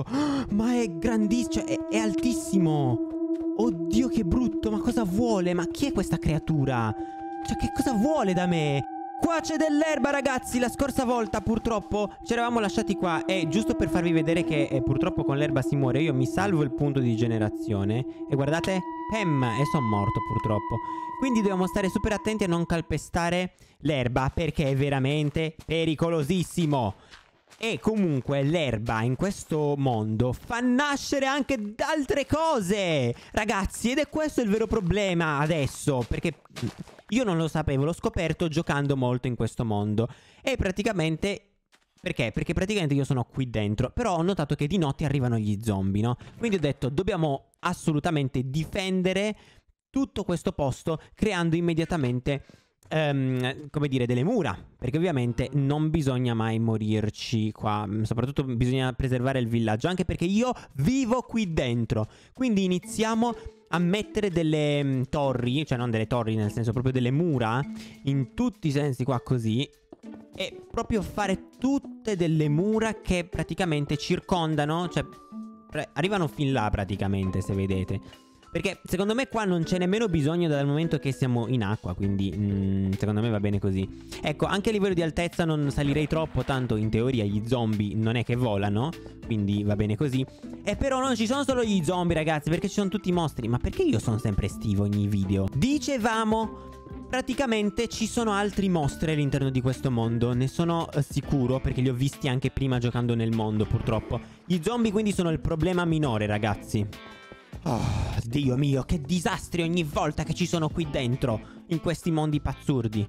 Oddio, ah, ma è grandissimo, cioè è, è altissimo. Oddio, che brutto, ma cosa vuole? Ma chi è questa creatura? Cioè, che cosa vuole da me? Qua c'è dell'erba ragazzi La scorsa volta purtroppo ci eravamo lasciati qua E giusto per farvi vedere che eh, purtroppo con l'erba si muore Io mi salvo il punto di generazione E guardate Pem E sono morto purtroppo Quindi dobbiamo stare super attenti a non calpestare l'erba Perché è veramente pericolosissimo e comunque l'erba in questo mondo fa nascere anche altre cose, ragazzi, ed è questo il vero problema adesso, perché io non lo sapevo, l'ho scoperto giocando molto in questo mondo. E praticamente... Perché? Perché praticamente io sono qui dentro, però ho notato che di notte arrivano gli zombie, no? Quindi ho detto, dobbiamo assolutamente difendere tutto questo posto creando immediatamente Um, come dire, delle mura, perché ovviamente non bisogna mai morirci qua, mm, soprattutto bisogna preservare il villaggio, anche perché io vivo qui dentro, quindi iniziamo a mettere delle um, torri, cioè non delle torri nel senso proprio delle mura, in tutti i sensi qua così, e proprio fare tutte delle mura che praticamente circondano, cioè arrivano fin là praticamente se vedete. Perché secondo me qua non c'è nemmeno bisogno dal momento che siamo in acqua, quindi mm, secondo me va bene così. Ecco, anche a livello di altezza non salirei troppo, tanto in teoria gli zombie non è che volano, quindi va bene così. E però non ci sono solo gli zombie ragazzi, perché ci sono tutti i mostri. Ma perché io sono sempre Steve ogni video? Dicevamo... Praticamente ci sono altri mostri all'interno di questo mondo, ne sono eh, sicuro perché li ho visti anche prima giocando nel mondo purtroppo. Gli zombie quindi sono il problema minore ragazzi. Oh, Dio mio, che disastri ogni volta che ci sono qui dentro, in questi mondi pazzurdi.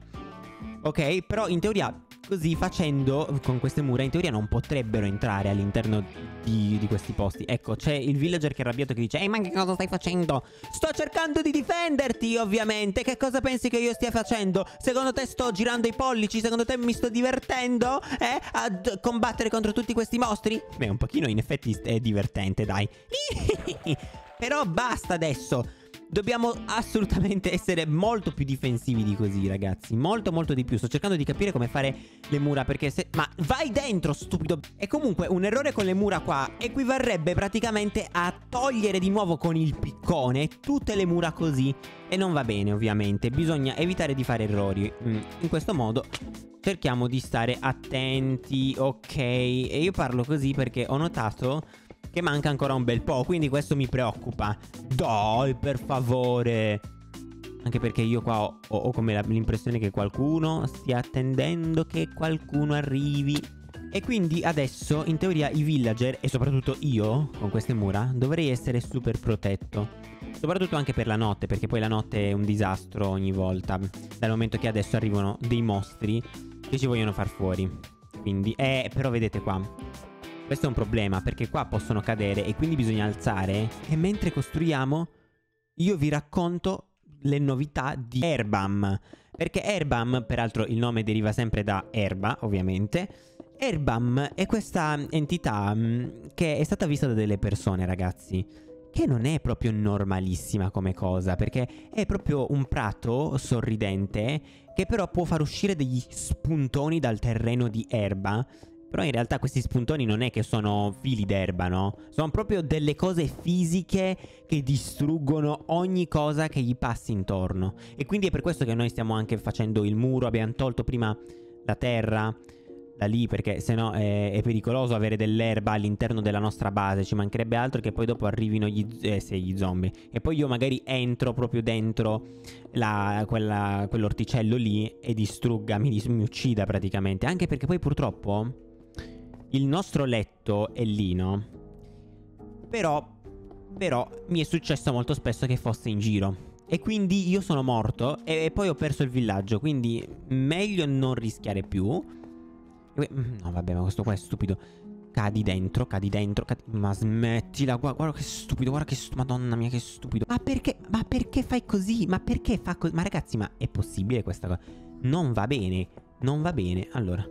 Ok, però in teoria, così facendo, con queste mura, in teoria non potrebbero entrare all'interno di, di, questi posti. Ecco, c'è il villager che è arrabbiato che dice, ehi ma che cosa stai facendo? Sto cercando di difenderti, ovviamente, che cosa pensi che io stia facendo? Secondo te sto girando i pollici? Secondo te mi sto divertendo, eh, a combattere contro tutti questi mostri? Beh, un pochino in effetti è divertente, dai. Però basta adesso. Dobbiamo assolutamente essere molto più difensivi di così, ragazzi. Molto, molto di più. Sto cercando di capire come fare le mura, perché se... Ma vai dentro, stupido! E comunque, un errore con le mura qua equivarrebbe praticamente a togliere di nuovo con il piccone tutte le mura così. E non va bene, ovviamente. Bisogna evitare di fare errori. Mm, in questo modo cerchiamo di stare attenti, ok? E io parlo così perché ho notato che manca ancora un bel po', quindi questo mi preoccupa. Dai, per favore. Anche perché io qua ho, ho, ho come l'impressione che qualcuno stia attendendo che qualcuno arrivi. E quindi adesso, in teoria, i villager, e soprattutto io, con queste mura, dovrei essere super protetto. Soprattutto anche per la notte, perché poi la notte è un disastro ogni volta, dal momento che adesso arrivano dei mostri che ci vogliono far fuori. Quindi, eh, però vedete qua, questo è un problema perché qua possono cadere e quindi bisogna alzare. E mentre costruiamo io vi racconto le novità di Erbam. Perché Erbam, peraltro il nome deriva sempre da erba ovviamente, Erbam è questa entità mm, che è stata vista da delle persone ragazzi che non è proprio normalissima come cosa, perché è proprio un prato sorridente che però può far uscire degli spuntoni dal terreno di erba però in realtà questi spuntoni non è che sono fili d'erba, no? Sono proprio delle cose fisiche che distruggono ogni cosa che gli passi intorno. E quindi è per questo che noi stiamo anche facendo il muro, abbiamo tolto prima la terra da lì perché sennò è, eh, è pericoloso avere dell'erba all'interno della nostra base, ci mancherebbe altro che poi dopo arrivino gli, eh, sì, gli zombie e poi io magari entro proprio dentro quell'orticello lì e distrugga, mi, mi uccida praticamente, anche perché poi purtroppo il nostro letto è lino. Però, però, mi è successo molto spesso che fosse in giro. E quindi io sono morto e poi ho perso il villaggio, quindi meglio non rischiare più. Mm, no vabbè, ma questo qua è stupido. Cadi dentro, cadi dentro, cadi... Ma smettila, guarda, guarda che stupido, guarda che stupido, madonna mia che stupido. Ma perché, ma perché fai così? Ma perché fa così? Ma ragazzi, ma è possibile questa cosa? Non va bene, non va bene. Allora,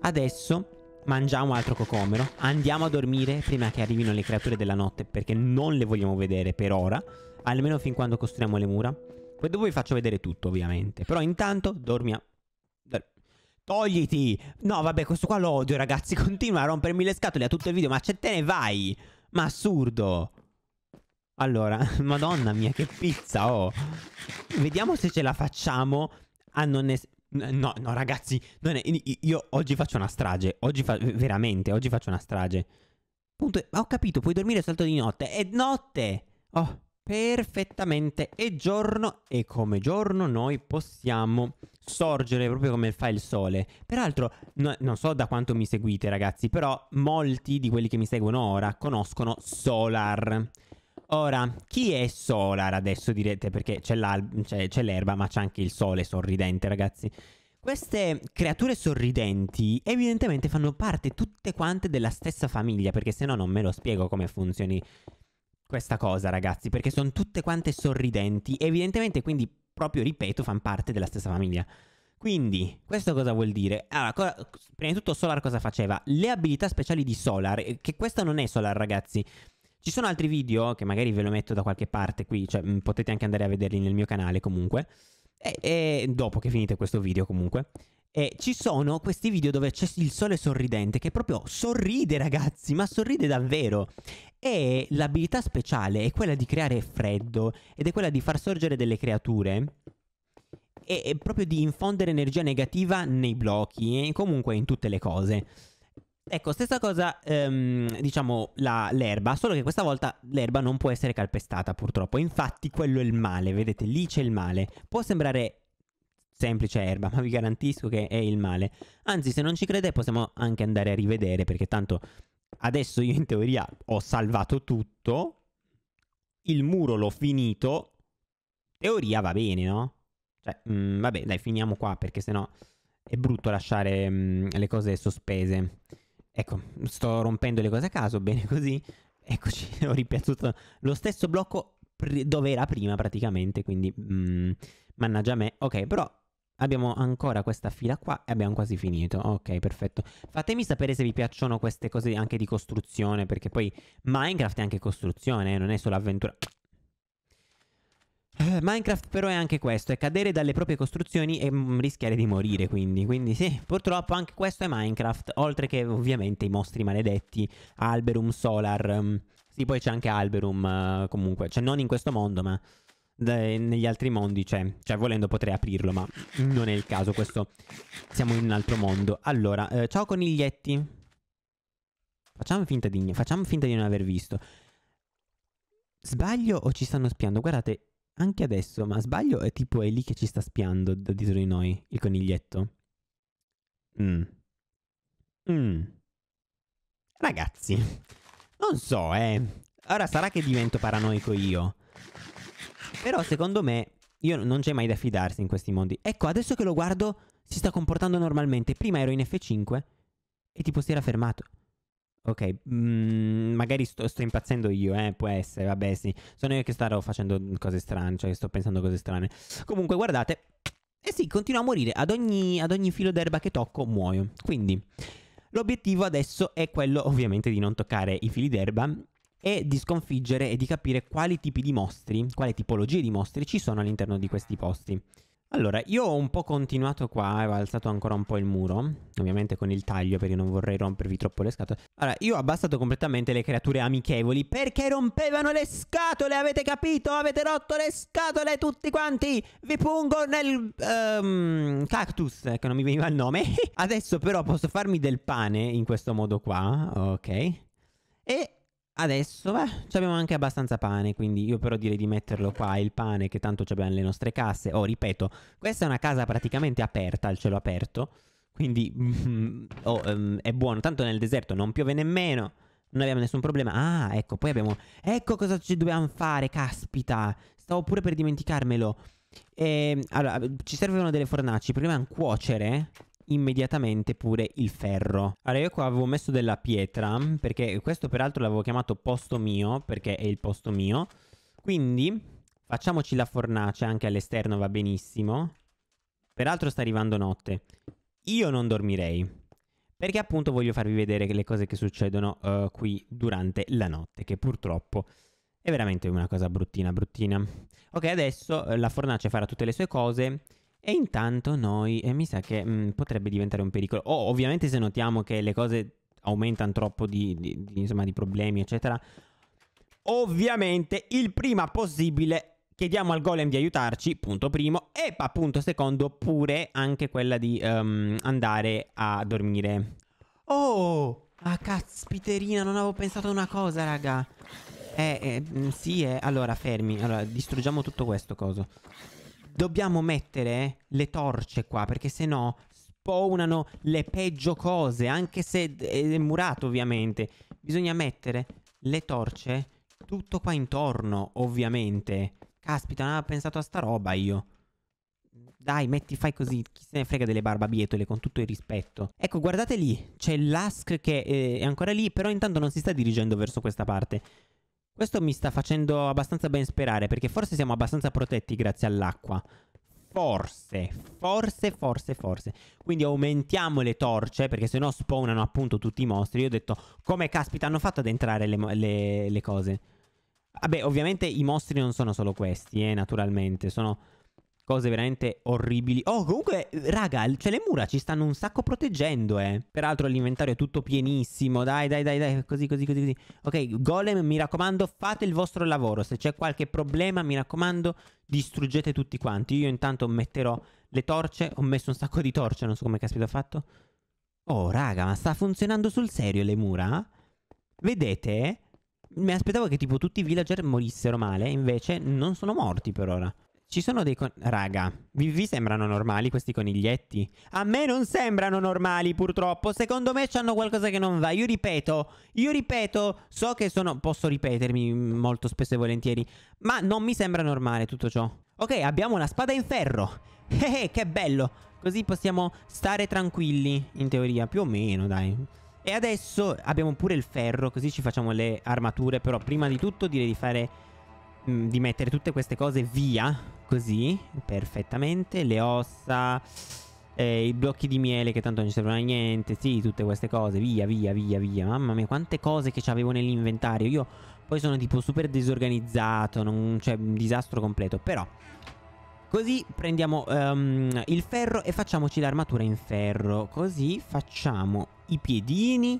adesso mangiamo altro cocomero, andiamo a dormire prima che arrivino le creature della notte perché non le vogliamo vedere per ora, almeno fin quando costruiamo le mura. Poi dopo vi faccio vedere tutto ovviamente, però intanto dormiamo. Togliti! No vabbè questo qua lo odio ragazzi, continua a rompermi le scatole a tutto il video, ma c'è te ne vai! Ma assurdo! Allora, madonna mia che pizza oh! Vediamo se ce la facciamo a non... essere... No, no, ragazzi, è, io oggi faccio una strage. Oggi fa, veramente, oggi faccio una strage. Punto, ho capito, puoi dormire soltanto di notte. È notte! Oh, perfettamente. È giorno e come giorno noi possiamo sorgere proprio come fa il sole. Peraltro, no, non so da quanto mi seguite, ragazzi, però molti di quelli che mi seguono ora conoscono Solar. Ora, chi è Solar adesso direte? Perché c'è, c'è, c'è l'erba, ma c'è anche il sole sorridente, ragazzi. Queste creature sorridenti evidentemente fanno parte tutte quante della stessa famiglia, perché se no non me lo spiego come funzioni questa cosa, ragazzi, perché sono tutte quante sorridenti, evidentemente quindi proprio ripeto fanno parte della stessa famiglia. Quindi, questo cosa vuol dire? Allora, cosa, prima di tutto Solar cosa faceva? Le abilità speciali di Solar, eh, che questo non è Solar, ragazzi. Ci sono altri video che magari ve lo metto da qualche parte qui, cioè mm, potete anche andare a vederli nel mio canale comunque. E, e dopo che finite questo video comunque. E ci sono questi video dove c'è il sole sorridente che proprio sorride ragazzi, ma sorride davvero. E l'abilità speciale è quella di creare freddo ed è quella di far sorgere delle creature e proprio di infondere energia negativa nei blocchi e comunque in tutte le cose. Ecco, stessa cosa, ehm, diciamo, la, l'erba, solo che questa volta l'erba non può essere calpestata purtroppo. Infatti quello è il male, vedete, lì c'è il male. Può sembrare semplice erba, ma vi garantisco che è il male. Anzi, se non ci crede possiamo anche andare a rivedere, perché tanto adesso io in teoria ho salvato tutto, il muro l'ho finito, teoria va bene, no? Cioè, mh, mm, vabbè, dai, finiamo qua, perché sennò è brutto lasciare mh, mm, le cose sospese. Ecco, sto rompendo le cose a caso, bene così. Eccoci, ho ripiazzuto lo stesso blocco pr- dove era prima praticamente, quindi mm, mannaggia a me. Ok, però abbiamo ancora questa fila qua e abbiamo quasi finito. Ok, perfetto. Fatemi sapere se vi piacciono queste cose anche di costruzione, perché poi Minecraft è anche costruzione, eh, non è solo avventura. Eh, Minecraft però è anche questo, è cadere dalle proprie costruzioni e mm, rischiare di morire quindi, quindi sì, purtroppo anche questo è Minecraft, oltre che ovviamente i mostri maledetti, Alberum, Solar, mm, sì poi c'è anche Alberum eh, comunque, cioè non in questo mondo ma negli altri mondi c'è, cioè volendo potrei aprirlo ma non è il caso, questo siamo in un altro mondo. Allora, eh, ciao coniglietti, facciamo finta di, facciamo finta di non aver visto. Sbaglio o ci stanno spiando? Guardate, anche adesso, ma sbaglio, è tipo è lì che ci sta spiando da dietro di noi, il coniglietto. Mm. Mm. Ragazzi, non so, eh. Ora sarà che divento paranoico io. Però secondo me, io non c'è mai da fidarsi in questi mondi. Ecco, adesso che lo guardo, si sta comportando normalmente. Prima ero in F5 e tipo si era fermato. Ok, mm, magari sto, sto, impazzendo io, eh, può essere, vabbè sì, sono io che starò facendo cose strane, cioè sto pensando cose strane. Comunque, guardate, eh sì, continuo a morire, ad ogni, ad ogni filo d'erba che tocco muoio. Quindi, l'obiettivo adesso è quello ovviamente di non toccare i fili d'erba e di sconfiggere e di capire quali tipi di mostri, quale tipologie di mostri ci sono all'interno di questi posti. Allora, io ho un po' continuato qua e ho alzato ancora un po' il muro, ovviamente con il taglio perché non vorrei rompervi troppo le scatole. Allora, io ho abbassato completamente le creature amichevoli perché rompevano le scatole, avete capito? Avete rotto le scatole tutti quanti! Vi pungo nel... Um, cactus, che non mi veniva il nome. Adesso però posso farmi del pane in questo modo qua, ok? E Adesso, beh, abbiamo anche abbastanza pane, quindi io però direi di metterlo qua, il pane, che tanto abbiamo le nostre casse. Oh, ripeto, questa è una casa praticamente aperta, al cielo aperto, quindi oh, um, è buono. Tanto nel deserto non piove nemmeno, non abbiamo nessun problema. Ah, ecco, poi abbiamo... Ecco cosa ci dobbiamo fare, caspita! Stavo pure per dimenticarmelo. E, ehm, allora, ci servono delle fornaci, proviamo a cuocere immediatamente pure il ferro. Allora io qua avevo messo della pietra perché questo peraltro l'avevo chiamato posto mio perché è il posto mio. Quindi facciamoci la fornace anche all'esterno va benissimo. Peraltro sta arrivando notte. Io non dormirei. Perché appunto voglio farvi vedere le cose che succedono uh, qui durante la notte, che purtroppo è veramente una cosa bruttina, bruttina. Ok, adesso eh, la fornace farà tutte le sue cose e intanto noi, eh, mi sa che mh, mm, potrebbe diventare un pericolo. oh, ovviamente se notiamo che le cose aumentano troppo di, di, di, insomma, di problemi, eccetera. Ovviamente il prima possibile chiediamo al golem di aiutarci, punto primo, e appunto secondo pure anche quella di um, andare a dormire. Oh, ah cazzpiterina, non avevo pensato a una cosa, raga. Eh, eh mm, sì, eh, allora fermi, allora distruggiamo tutto questo coso dobbiamo mettere le torce qua perché se no spawnano le peggio cose, anche se è murato ovviamente. Bisogna mettere le torce tutto qua intorno, ovviamente. Caspita, non avevo pensato a sta roba io. Dai, metti, fai così, chi se ne frega delle barbabietole, con tutto il rispetto. Ecco, guardate lì, c'è l'Ask che eh, è ancora lì, però intanto non si sta dirigendo verso questa parte. Questo mi sta facendo abbastanza ben sperare, perché forse siamo abbastanza protetti grazie all'acqua. Forse, forse, forse, forse. Quindi aumentiamo le torce, perché se no spawnano appunto tutti i mostri. Io ho detto, come caspita hanno fatto ad entrare le, le, le cose? Vabbè, ovviamente i mostri non sono solo questi, eh, naturalmente. Sono cose veramente orribili. Oh, comunque, raga, cioè le mura ci stanno un sacco proteggendo, eh. Peraltro l'inventario è tutto pienissimo. Dai, dai, dai, dai, così, così, così, così. Ok, golem, mi raccomando, fate il vostro lavoro. Se c'è qualche problema, mi raccomando, distruggete tutti quanti. Io intanto metterò le torce. Ho messo un sacco di torce, non so come caspita ho fatto. Oh, raga, ma sta funzionando sul serio le mura? Vedete? Mi aspettavo che tipo tutti i villager morissero male, invece non sono morti per ora. Ci sono dei... Con- Raga, vi, vi, sembrano normali questi coniglietti? A me non sembrano normali, purtroppo. Secondo me c'hanno qualcosa che non va. Io ripeto, io ripeto, so che sono... Posso ripetermi molto spesso e volentieri, ma non mi sembra normale tutto ciò. Ok, abbiamo la spada in ferro. Eh, che bello. Così possiamo stare tranquilli, in teoria, più o meno, dai. E adesso abbiamo pure il ferro, così ci facciamo le armature, però prima di tutto direi di fare Mm, di mettere tutte queste cose via, così, perfettamente. Le ossa, eh, i blocchi di miele che tanto non ci servono a niente, sì, tutte queste cose, via, via, via, via. Mamma mia, quante cose che avevo nell'inventario. Io poi sono tipo super disorganizzato, non, cioè un disastro completo, però... Così prendiamo um, il ferro e facciamoci l'armatura in ferro. Così facciamo i piedini,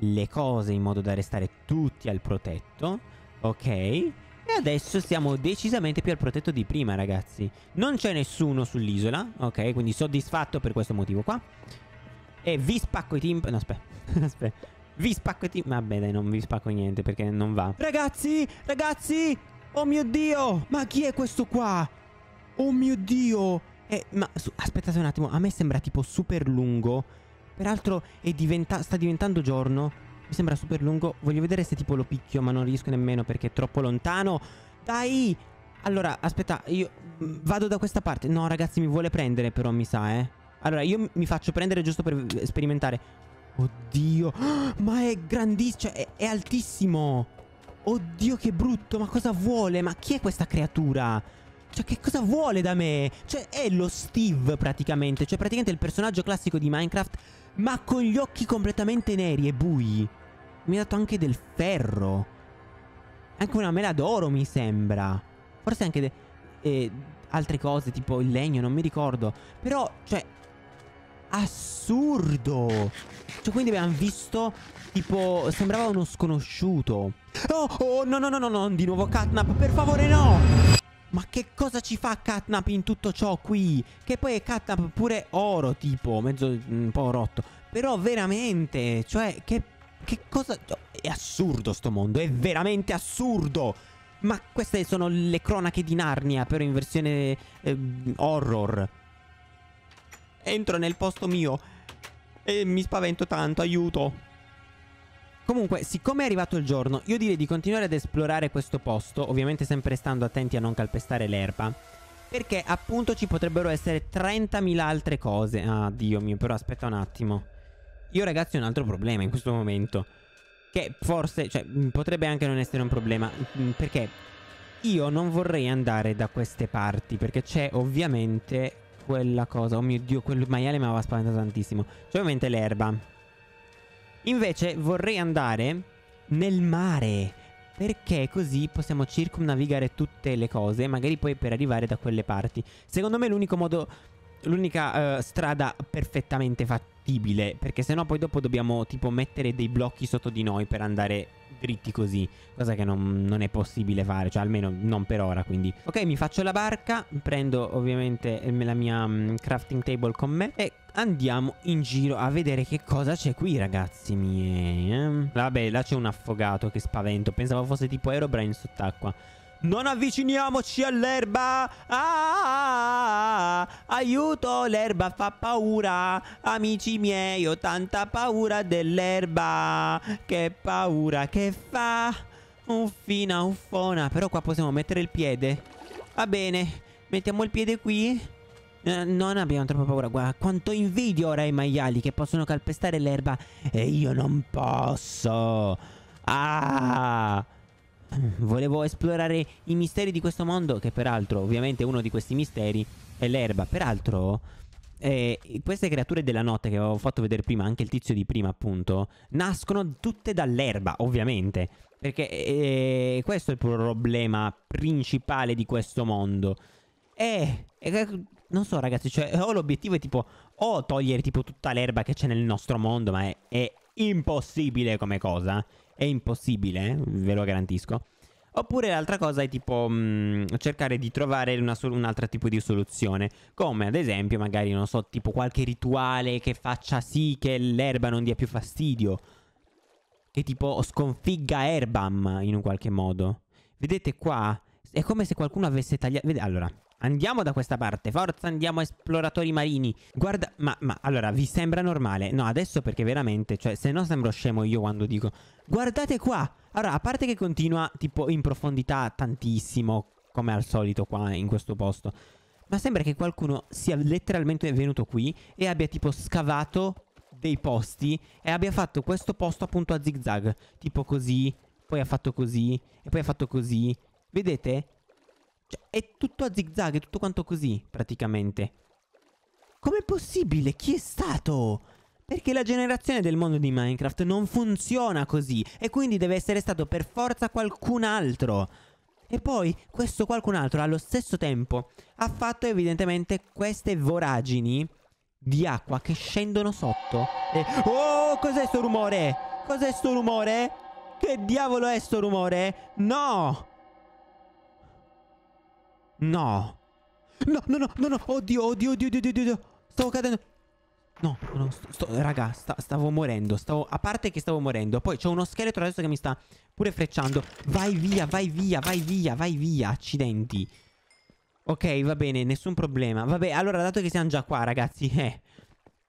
le cose in modo da restare tutti al protetto. Ok. E adesso siamo decisamente più al protetto di prima, ragazzi. Non c'è nessuno sull'isola, ok? Quindi soddisfatto per questo motivo qua. E vi spacco i timpani. No, aspetta. aspetta. Vi spacco i timpani. Vabbè, dai, non vi spacco niente perché non va. Ragazzi, ragazzi! Oh mio Dio! Ma chi è questo qua? Oh mio Dio! Eh, ma aspettate un attimo, a me sembra tipo super lungo. Peraltro diventa sta diventando giorno. Mi sembra super lungo. Voglio vedere se tipo lo picchio, ma non riesco nemmeno perché è troppo lontano. Dai! Allora, aspetta, io mm, vado da questa parte. No, ragazzi, mi vuole prendere però, mi sa, eh. Allora, io mi faccio prendere giusto per sperimentare. Oddio, ma è grandissimo, cioè è, è altissimo. Oddio, che brutto, ma cosa vuole? Ma chi è questa creatura? Cioè, che cosa vuole da me? Cioè, è lo Steve praticamente. Cioè, praticamente il personaggio classico di Minecraft, ma con gli occhi completamente neri e bui. Mi ha dato anche del ferro. Anche una mela d'oro, mi sembra. Forse anche... De- eh, altre cose, tipo il legno, non mi ricordo. Però, cioè... Assurdo! Cioè, quindi abbiamo visto... Tipo, sembrava uno sconosciuto. Oh, oh, no, no, no, no, no, di nuovo Catnap, per favore no! Ma che cosa ci fa Catnap in tutto ciò qui? Che poi è Catnap pure oro, tipo, mezzo un mm, po' rotto. Però veramente, cioè, che che cosa... Cioè, è assurdo sto mondo, è veramente assurdo! Ma queste sono le cronache di Narnia, però in versione eh, horror. Entro nel posto mio e mi spavento tanto, aiuto. Comunque, siccome è arrivato il giorno, io direi di continuare ad esplorare questo posto, ovviamente sempre stando attenti a non calpestare l'erba, perché appunto ci potrebbero essere 30.000 altre cose. Ah, Dio mio, però aspetta un attimo. Io ragazzi ho un altro problema in questo momento. Che forse, cioè, potrebbe anche non essere un problema. Perché io non vorrei andare da queste parti. Perché c'è ovviamente quella cosa. Oh mio Dio, quel maiale mi aveva spaventato tantissimo. C'è ovviamente l'erba. Invece vorrei andare nel mare. Perché così possiamo circumnavigare tutte le cose. Magari poi per arrivare da quelle parti. Secondo me l'unico modo... L'unica uh, strada perfettamente fatta fattibile, perché sennò poi dopo dobbiamo tipo mettere dei blocchi sotto di noi per andare dritti così, cosa che non, non, è possibile fare, cioè almeno non per ora quindi. Ok, mi faccio la barca, prendo ovviamente la mia um, crafting table con me e andiamo in giro a vedere che cosa c'è qui ragazzi miei. Eh? Vabbè, là c'è un affogato, che spavento, pensavo fosse tipo aerobrain sott'acqua. Non avviciniamoci all'erba. Ah, aiuto, l'erba fa paura. Amici miei, ho tanta paura dell'erba. Che paura che fa. Uffina, uffona. Però qua possiamo mettere il piede. Va bene. Mettiamo il piede qui. Eh, non abbiamo troppa paura, guarda quanto invidio ora i maiali che possono calpestare l'erba e io non posso. Ah! volevo esplorare i misteri di questo mondo, che peraltro ovviamente uno di questi misteri è l'erba. Peraltro, eh, queste creature della notte che avevo fatto vedere prima, anche il tizio di prima appunto, nascono tutte dall'erba, ovviamente. Perché eh, questo è il problema principale di questo mondo. Eh, eh, non so ragazzi, cioè o l'obiettivo è tipo o togliere tipo tutta l'erba che c'è nel nostro mondo, ma è, è impossibile come cosa è impossibile, eh, ve lo garantisco. Oppure l'altra cosa è tipo mh, mm, cercare di trovare una, un altro tipo di soluzione, come ad esempio magari, non so, tipo qualche rituale che faccia sì che l'erba non dia più fastidio, che tipo sconfigga Erbam in un qualche modo. Vedete qua, è come se qualcuno avesse tagliato... Allora, Andiamo da questa parte, forza andiamo esploratori marini Guarda, ma, ma, allora vi sembra normale? No adesso perché veramente, cioè se no sembro scemo io quando dico Guardate qua, allora a parte che continua tipo in profondità tantissimo Come al solito qua in questo posto Ma sembra che qualcuno sia letteralmente venuto qui e abbia tipo scavato dei posti E abbia fatto questo posto appunto a zigzag Tipo così, poi ha fatto così e poi ha fatto così Vedete? Cioè, è tutto a zigzag, è tutto quanto così, praticamente. Com'è possibile? Chi è stato? Perché la generazione del mondo di Minecraft non funziona così e quindi deve essere stato per forza qualcun altro. E poi questo qualcun altro allo stesso tempo ha fatto evidentemente queste voragini di acqua che scendono sotto. E... Oh, cos'è sto rumore? Cos'è sto rumore? Che diavolo è sto rumore? No! No. No, no, no, no, no. Oddio, oddio, oddio, oddio, oddio, Stavo cadendo. No, no, sto, sto, raga, sta, stavo morendo. Stavo, a parte che stavo morendo. Poi c'è uno scheletro adesso che mi sta pure frecciando. Vai via, vai via, vai via, vai via. Accidenti. Ok, va bene, nessun problema. Vabbè, allora, dato che siamo già qua, ragazzi, eh.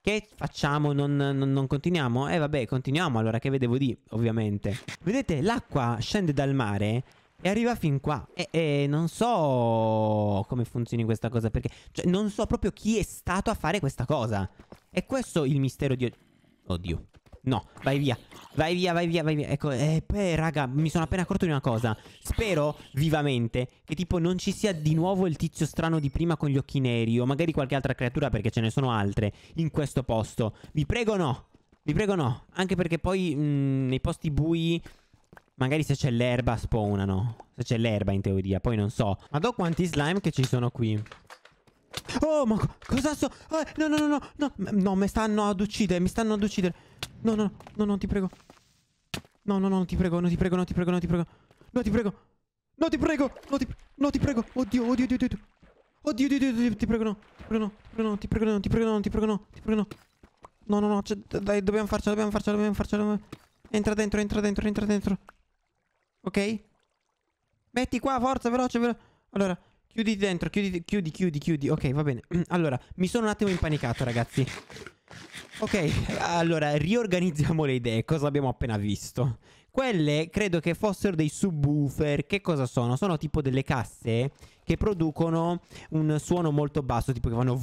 Che facciamo? Non, non, non continuiamo? Eh, vabbè, continuiamo allora, che vedevo di, ovviamente. Vedete, l'acqua scende dal mare e arriva fin qua. E, e, non so come funzioni questa cosa. Perché. Cioè, non so proprio chi è stato a fare questa cosa. E questo il mistero di. Oddio. No, vai via. Vai via, vai via, vai via. Ecco, eh, beh, raga, mi sono appena accorto di una cosa. Spero vivamente che tipo non ci sia di nuovo il tizio strano di prima con gli occhi neri. O magari qualche altra creatura, perché ce ne sono altre. In questo posto. Vi prego no. Vi prego no. Anche perché poi mh, mm, nei posti bui. Magari se c'è l'erba spawnano. Se c'è l'erba in teoria, poi non so. Ma do quanti slime che ci sono qui. Oh, ma cosa so? Oh, no, no, no, no, no, no, mi stanno ad uccidere, mi stanno ad uccidere. No, no, no, no, ti prego. No, no, no, ti prego, non ti prego, non ti prego, non ti prego. No, ti prego. No, ti prego. No, ti, prego. no, ti prego. Oddio, oddio, oddio, oddio. Oddio, oddio, oddio, ti prego, no. Ti prego, no, ti prego, no, ti prego, no, ti prego, no, ti prego, no. No, no, no, dai, dobbiamo farcela, dobbiamo farcela, dobbiamo farcela. Entra dentro, entra dentro, entra dentro. Ok? Metti qua, forza, veloce, veloce. Allora, chiudi dentro, chiudi, chiudi, chiudi, chiudi. Ok, va bene. Allora, mi sono un attimo impanicato, ragazzi. Ok, allora, riorganizziamo le idee. Cosa abbiamo appena visto? Quelle credo che fossero dei subwoofer. Che cosa sono? Sono tipo delle casse che producono un suono molto basso, tipo che vanno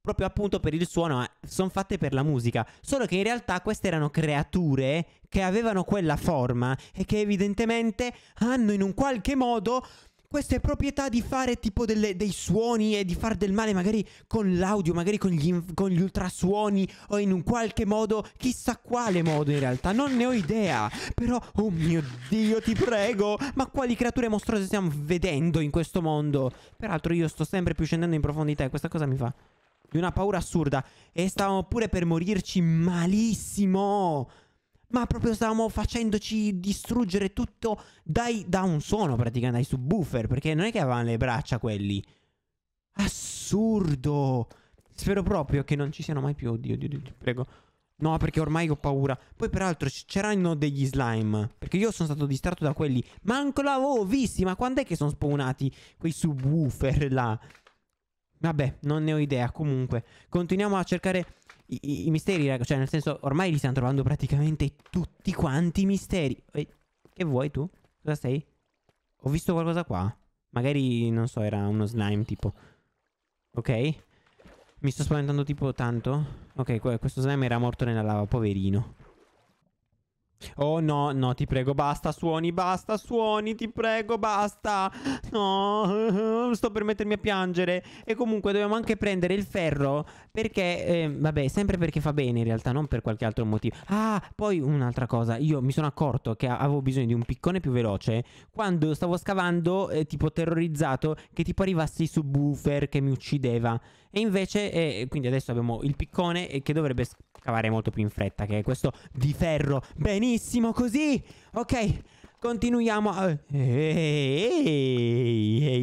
proprio appunto per il suono, eh, sono fatte per la musica. Solo che in realtà queste erano creature che avevano quella forma e che evidentemente hanno in un qualche modo queste proprietà di fare tipo delle, dei suoni e di far del male magari con l'audio, magari con gli, con gli, ultrasuoni o in un qualche modo, chissà quale modo in realtà, non ne ho idea. Però, oh mio Dio, ti prego, ma quali creature mostruose stiamo vedendo in questo mondo? Peraltro io sto sempre più scendendo in profondità e questa cosa mi fa di una paura assurda e stavamo pure per morirci malissimo. Ma proprio stavamo facendoci distruggere tutto dai, da un suono praticamente, dai subwoofer, perché non è che avevano le braccia quelli. Assurdo! Spero proprio che non ci siano mai più, oddio, oddio, oddio, ti prego. No, perché ormai ho paura. Poi peraltro c'erano degli slime, perché io sono stato distratto da quelli. Manco l'avevo visti, ma quando è che sono spawnati quei subwoofer là? Vabbè, non ne ho idea. Comunque, continuiamo a cercare i, i misteri, ragazzi. Cioè, nel senso, ormai li stiamo trovando praticamente tutti quanti i misteri. E, che vuoi tu? Cosa sei? Ho visto qualcosa qua. Magari, non so, era uno slime tipo. Ok. Mi sto spaventando tipo tanto. Ok, questo slime era morto nella lava, poverino. Oh no, no, ti prego, basta, suoni, basta, suoni, ti prego, basta. No, sto per mettermi a piangere. E comunque dobbiamo anche prendere il ferro perché, eh, vabbè, sempre perché fa bene in realtà, non per qualche altro motivo. Ah, poi un'altra cosa, io mi sono accorto che avevo bisogno di un piccone più veloce quando stavo scavando, eh, tipo terrorizzato, che tipo arrivassi su buffer che mi uccideva. E invece, eh, quindi adesso abbiamo il piccone eh, che dovrebbe scavare molto più in fretta, che è questo di ferro. Benissimo. Benissimo, così. Ok, continuiamo. A... Ehi,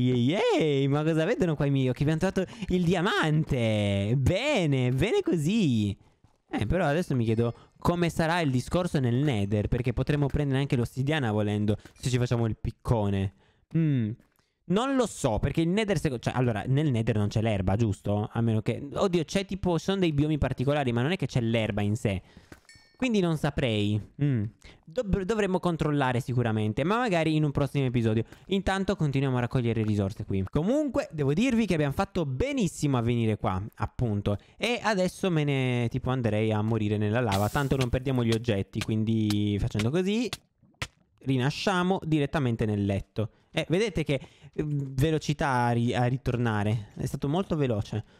ehi, ehi, ehi, ma cosa vedono qua i miei occhi? Abbiamo trovato il diamante. Bene, bene così. Eh, però adesso mi chiedo come sarà il discorso nel nether, perché potremmo prendere anche l'ossidiana volendo, se ci facciamo il piccone. Mm. Non lo so, perché il nether... Cioè, allora, nel nether non c'è l'erba, giusto? A meno che... Oddio, c'è tipo... Sono dei biomi particolari, ma non è che c'è l'erba in sé. Quindi non saprei. Mm. Dov- dovremmo controllare sicuramente, ma magari in un prossimo episodio. Intanto continuiamo a raccogliere risorse qui. Comunque, devo dirvi che abbiamo fatto benissimo a venire qua, appunto. E adesso me ne tipo andrei a morire nella lava, tanto non perdiamo gli oggetti, quindi facendo così rinasciamo direttamente nel letto. Eh, vedete che mm, velocità a, ri- a ritornare, è stato molto veloce.